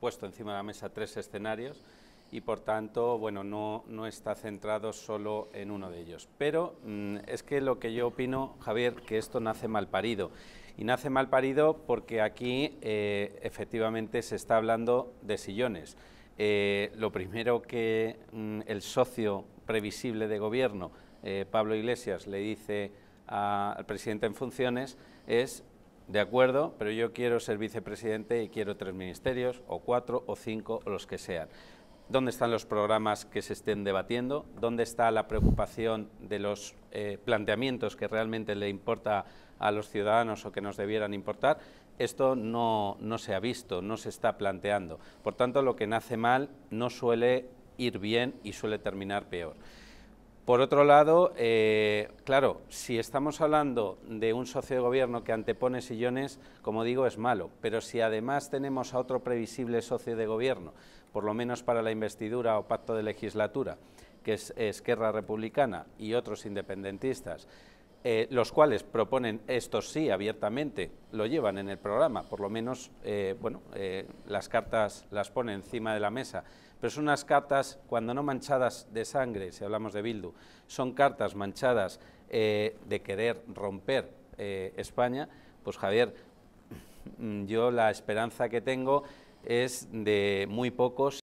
puesto encima de la mesa tres escenarios y por tanto, bueno, no, no está centrado solo en uno de ellos. Pero mm, es que lo que yo opino, Javier, que esto nace mal parido. Y nace mal parido porque aquí eh, efectivamente se está hablando de sillones. Eh, lo primero que mm, el socio previsible de gobierno, eh, Pablo Iglesias, le dice al presidente en funciones es de acuerdo, pero yo quiero ser vicepresidente y quiero tres ministerios, o cuatro, o cinco, o los que sean. ¿Dónde están los programas que se estén debatiendo? ¿Dónde está la preocupación de los eh, planteamientos que realmente le importa a los ciudadanos o que nos debieran importar? Esto no, no se ha visto, no se está planteando. Por tanto, lo que nace mal no suele ir bien y suele terminar peor. Por otro lado, eh, claro, si estamos hablando de un socio de gobierno que antepone sillones, como digo, es malo, pero si además tenemos a otro previsible socio de gobierno, por lo menos para la investidura o pacto de legislatura, que es Esquerra Republicana y otros independentistas, eh, los cuales proponen esto sí abiertamente, lo llevan en el programa, por lo menos eh, bueno, eh, las cartas las pone encima de la mesa, pero son unas cartas, cuando no manchadas de sangre, si hablamos de Bildu, son cartas manchadas de querer romper España, pues Javier, mm, yo la esperanza que tengo es de muy pocos